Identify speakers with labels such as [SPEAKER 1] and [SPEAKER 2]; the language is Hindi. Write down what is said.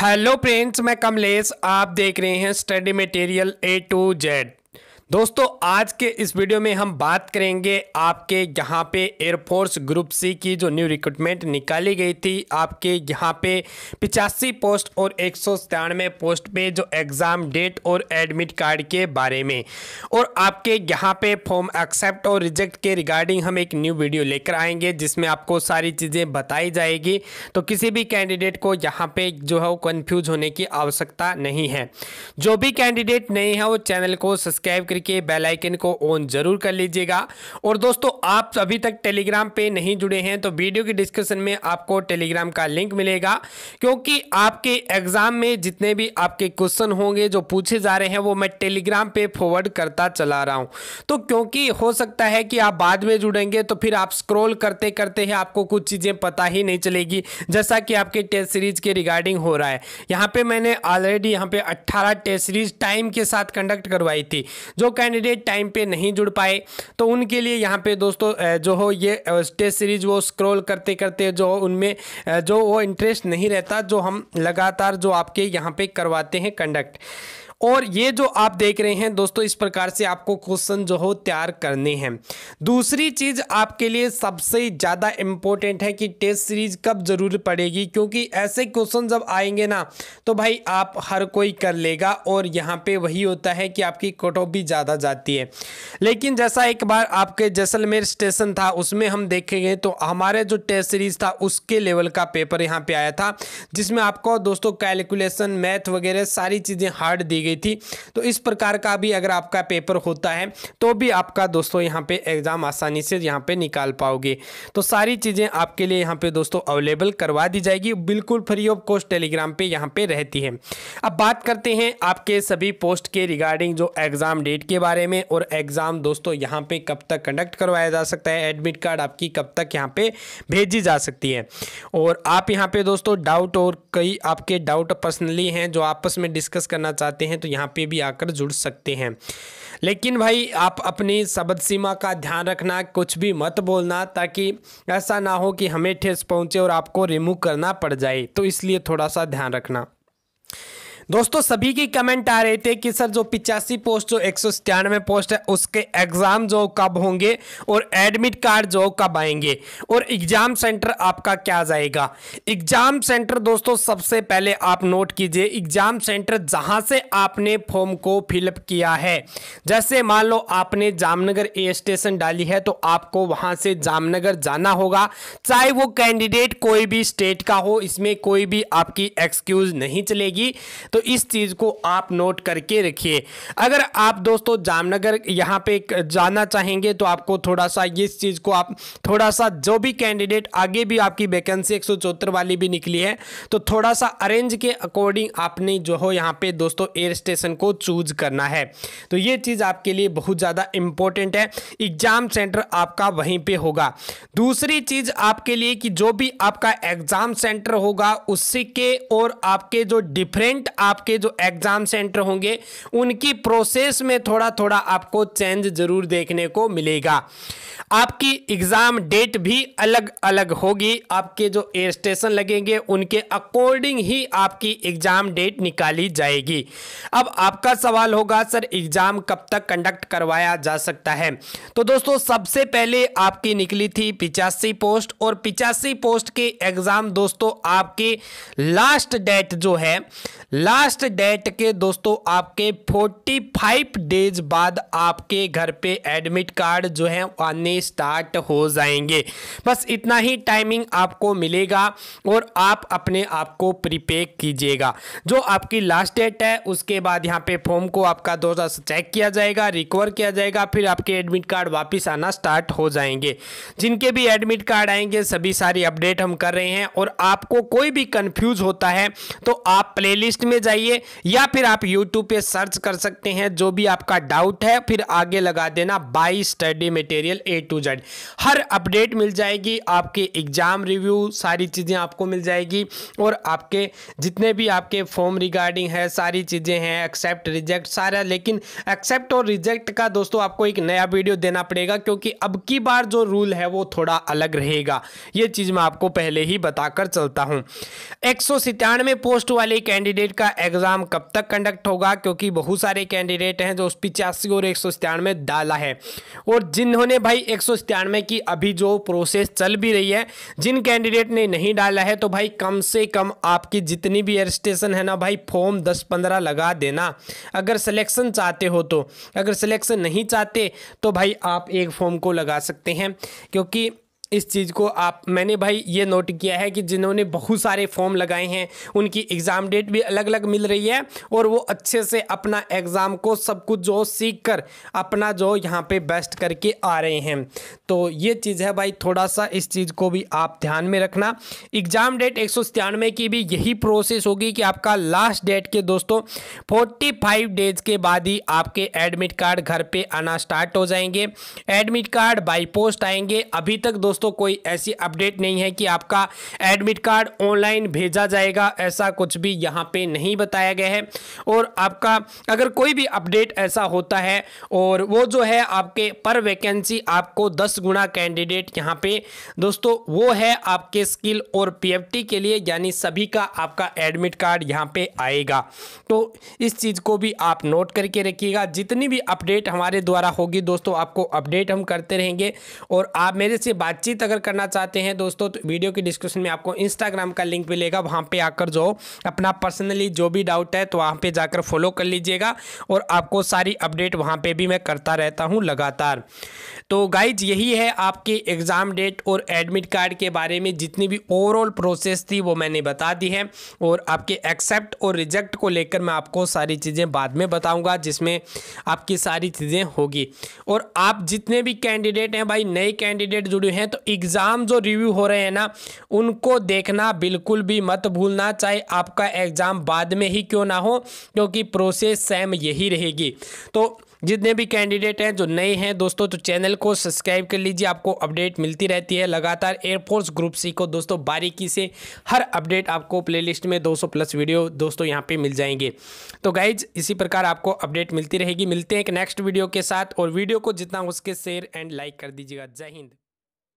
[SPEAKER 1] हेलो फ्रेंड्स मैं कमलेश आप देख रहे हैं study material A to Z दोस्तों आज के इस वीडियो में हम बात करेंगे आपके यहाँ पे एयरफोर्स ग्रुप सी की जो न्यू रिक्रूटमेंट निकाली गई थी आपके यहाँ पे पिचासी पोस्ट और एक सौ पोस्ट पे जो एग्ज़ाम डेट और एडमिट कार्ड के बारे में और आपके यहाँ पे फॉर्म एक्सेप्ट और रिजेक्ट के रिगार्डिंग हम एक न्यू वीडियो लेकर आएंगे जिसमें आपको सारी चीज़ें बताई जाएगी तो किसी भी कैंडिडेट को यहाँ पे जो है वो कन्फ्यूज होने की आवश्यकता नहीं है जो भी कैंडिडेट नहीं है वो चैनल को सब्सक्राइब करके बेल आइकन को ऑन जरूर कर लीजिएगा और दोस्तों आप अभी तक टेलीग्राम पे नहीं जुड़े हैं तो वीडियो के डिस्क्रिप्शन में आपको टेलीग्राम का लिंक मिलेगा क्योंकि आपके एग्ज़ाम में जितने भी आपके क्वेश्चन होंगे जो पूछे जा रहे हैं वो मैं टेलीग्राम पे फॉरवर्ड करता चला रहा हूँ तो क्योंकि हो सकता है कि आप बाद में जुड़ेंगे तो फिर आप स्क्रोल करते करते ही आपको कुछ चीज़ें पता ही नहीं चलेगी जैसा कि आपके टेस्ट सीरीज के रिगार्डिंग हो रहा है यहाँ पर मैंने ऑलरेडी यहाँ पर अट्ठारह टेस्ट सीरीज टाइम के साथ कंडक्ट करवाई थी जो कैंडिडेट टाइम पे नहीं जुड़ पाए तो उनके लिए यहाँ पे दोस्तों जो हो ये टेस्ट सीरीज वो स्क्रॉल करते करते जो उनमें जो वो इंटरेस्ट नहीं रहता जो हम लगातार जो आपके यहाँ पे करवाते हैं कंडक्ट और ये जो आप देख रहे हैं दोस्तों इस प्रकार से आपको क्वेश्चन जो हो तैयार करने हैं दूसरी चीज़ आपके लिए सबसे ज़्यादा इम्पोर्टेंट है कि टेस्ट सीरीज कब ज़रूर पड़ेगी क्योंकि ऐसे क्वेश्चन जब आएंगे ना तो भाई आप हर कोई कर लेगा और यहाँ पे वही होता है कि आपकी कट ऑफ भी ज़्यादा जाती है लेकिन जैसा एक बार आपके जैसलमेर स्टेशन था उसमें हम देखेंगे तो हमारे जो टेस्ट सीरीज था उसके लेवल का पेपर यहाँ पे आया था जिसमें आपको दोस्तों कैलकुलेशन मैथ वगैरह सारी चीज़ें हार्ड दी गई गई थी तो इस प्रकार का भी अगर आपका पेपर होता है तो भी आपका दोस्तों यहाँ पे एग्ज़ाम आसानी से यहाँ पे निकाल पाओगे तो सारी चीज़ें आपके लिए यहाँ पे दोस्तों अवेलेबल करवा दी जाएगी बिल्कुल फ्री ऑफ कॉस्ट टेलीग्राम पे यहाँ पे रहती है अब बात करते हैं आपके सभी पोस्ट के रिगार्डिंग जो एग्ज़ाम डेट के बारे में और एग्ज़ाम दोस्तों यहाँ पर कब तक कंडक्ट करवाया जा सकता है एडमिट कार्ड आपकी कब तक यहाँ पर भेजी जा सकती है और आप यहाँ पर दोस्तों डाउट और कई आपके डाउट पर्सनली हैं जो आपस में डिस्कस करना चाहते हैं हैं तो यहाँ पे भी आकर जुड़ सकते हैं लेकिन भाई आप अपनी शब्द सीमा का ध्यान रखना कुछ भी मत बोलना ताकि ऐसा ना हो कि हमें ठेस पहुँचे और आपको रिमूव करना पड़ जाए तो इसलिए थोड़ा सा ध्यान रखना दोस्तों सभी की कमेंट आ रहे थे कि सर जो पिचासी पोस्ट जो एक पोस्ट है उसके एग्जाम जो कब होंगे और एडमिट कार्ड जो कब आएंगे और एग्जाम सेंटर आपका क्या जाएगा एग्जाम सेंटर दोस्तों सबसे पहले आप नोट कीजिए एग्जाम सेंटर जहां से आपने फॉर्म को फिलअप किया है जैसे मान लो आपने जामनगर ए स्टेशन डाली है तो आपको वहां से जामनगर जाना होगा चाहे वो कैंडिडेट कोई भी स्टेट का हो इसमें कोई भी आपकी एक्सक्यूज नहीं चलेगी तो तो इस चीज़ को आप नोट करके रखिए अगर आप दोस्तों जामनगर यहाँ पे जाना चाहेंगे तो आपको थोड़ा सा इस चीज़ को आप थोड़ा सा जो भी कैंडिडेट आगे भी आपकी वैकेंसी एक वाली भी निकली है तो थोड़ा सा अरेंज के अकॉर्डिंग आपने जो हो यहाँ पे दोस्तों एयर स्टेशन को चूज करना है तो ये चीज़ आपके लिए बहुत ज़्यादा इंपॉर्टेंट है एग्ज़ाम सेंटर आपका वहीं पर होगा दूसरी चीज़ आपके लिए कि जो भी आपका एग्ज़ाम सेंटर होगा उसी के और आपके जो डिफरेंट आप आपके जो एग्ज़ाम सेंटर होंगे उनकी प्रोसेस में थोड़ा थोड़ा आपको चेंज ज़रूर देखने को मिलेगा आपकी एग्ज़ाम डेट भी अलग अलग होगी आपके जो एयर स्टेशन लगेंगे उनके अकॉर्डिंग ही आपकी एग्ज़ाम डेट निकाली जाएगी अब आपका सवाल होगा सर एग्ज़ाम कब तक कंडक्ट करवाया जा सकता है तो दोस्तों सबसे पहले आपकी निकली थी पिचासी पोस्ट और पिचासी पोस्ट के एग्ज़ाम दोस्तों आपके लास्ट डेट जो है लास्ट लास्ट डेट के दोस्तों आपके 45 डेज बाद आपके घर पे एडमिट कार्ड जो है आने स्टार्ट हो जाएंगे बस इतना ही टाइमिंग आपको मिलेगा और आप अपने आप को प्रीपे कीजिएगा जो आपकी लास्ट डेट है उसके बाद यहाँ पे फॉर्म को आपका दो चेक किया जाएगा रिकवर किया जाएगा फिर आपके एडमिट कार्ड वापस आना स्टार्ट हो जाएंगे जिनके भी एडमिट कार्ड आएंगे सभी सारी अपडेट हम कर रहे हैं और आपको कोई भी कन्फ्यूज़ होता है तो आप प्ले में जाइए या फिर आप यूट्यूब पे सर्च कर सकते हैं जो भी आपका डाउट है फिर आगे लगा देना बाई study material A to Z हर अपडेट मिल जाएगी आपके एग्जाम रिव्यू सारी चीज़ें आपको मिल जाएगी और आपके जितने भी आपके फॉर्म रिगार्डिंग है सारी चीज़ें हैं एक्सेप्ट रिजेक्ट सारा लेकिन एक्सेप्ट और रिजेक्ट का दोस्तों आपको एक नया वीडियो देना पड़ेगा क्योंकि अब की बार जो रूल है वो थोड़ा अलग रहेगा ये चीज़ मैं आपको पहले ही बताकर चलता हूं एक पोस्ट वाले कैंडिडेट का का एग्ज़ाम कब तक कंडक्ट होगा क्योंकि बहुत सारे कैंडिडेट हैं जो उस पिचासी और एक सौ डाला है और जिन्होंने भाई एक सौ की अभी जो प्रोसेस चल भी रही है जिन कैंडिडेट ने नहीं डाला है तो भाई कम से कम आपकी जितनी भी एयर स्टेशन है ना भाई फॉर्म दस पंद्रह लगा देना अगर सिलेक्शन चाहते हो तो अगर सिलेक्शन नहीं चाहते तो भाई आप एक फॉर्म को लगा सकते हैं क्योंकि इस चीज़ को आप मैंने भाई ये नोट किया है कि जिन्होंने बहुत सारे फॉर्म लगाए हैं उनकी एग्ज़ाम डेट भी अलग अलग मिल रही है और वो अच्छे से अपना एग्ज़ाम को सब कुछ जो सीख कर अपना जो यहाँ पे बेस्ट करके आ रहे हैं तो ये चीज़ है भाई थोड़ा सा इस चीज़ को भी आप ध्यान में रखना एग्ज़ाम डेट एक की भी यही प्रोसेस होगी कि आपका लास्ट डेट के दोस्तों फोर्टी डेज के बाद ही आपके एडमिट कार्ड घर पर आना स्टार्ट हो जाएंगे एडमिट कार्ड बाई पोस्ट आएंगे अभी तक दोस्तों दोस्तों कोई ऐसी अपडेट नहीं है कि आपका एडमिट कार्ड ऑनलाइन भेजा जाएगा ऐसा कुछ भी यहाँ पे नहीं बताया गया है और आपका अगर कोई भी अपडेट ऐसा होता है और वो जो है आपके पर वैकेंसी आपको दस गुना कैंडिडेट यहाँ पे दोस्तों वो है आपके स्किल और पी के लिए यानी सभी का आपका एडमिट कार्ड यहाँ पे आएगा तो इस चीज़ को भी आप नोट करके रखिएगा जितनी भी अपडेट हमारे द्वारा होगी दोस्तों आपको अपडेट हम करते रहेंगे और आप मेरे से बातचीत बातचीत अगर करना चाहते हैं दोस्तों तो वीडियो की डिस्क्रिप्शन में आपको इंस्टाग्राम का लिंक मिलेगा वहाँ पर आकर जो अपना पर्सनली जो भी डाउट है तो वहाँ पर जाकर फॉलो कर लीजिएगा और आपको सारी अपडेट वहाँ पर भी मैं करता रहता हूँ लगातार तो गाइज यही है आपके एग्ज़ाम डेट और एडमिट कार्ड के बारे में जितनी भी ओवरऑल प्रोसेस थी वो मैंने बता दी है और आपके एक्सेप्ट और रिजेक्ट को लेकर मैं आपको सारी चीज़ें बाद में बताऊंगा जिसमें आपकी सारी चीज़ें होगी और आप जितने भी कैंडिडेट हैं भाई नए कैंडिडेट जुड़े हैं तो तो एग्ज़ाम जो रिव्यू हो रहे हैं ना उनको देखना बिल्कुल भी मत भूलना चाहे आपका एग्ज़ाम बाद में ही क्यों ना हो क्योंकि प्रोसेस सेम यही रहेगी तो जितने भी कैंडिडेट हैं जो नए हैं दोस्तों तो चैनल को सब्सक्राइब कर लीजिए आपको अपडेट मिलती रहती है लगातार एयरफोर्स ग्रुप सी को दोस्तों बारीकी से हर अपडेट आपको प्लेलिस्ट में 200 प्लस वीडियो दोस्तों यहाँ पे मिल जाएंगे तो गाइज इसी प्रकार आपको अपडेट मिलती रहेगी मिलते हैं एक नेक्स्ट वीडियो के साथ और वीडियो को जितना उसके शेयर एंड लाइक कर दीजिएगा जय हिंद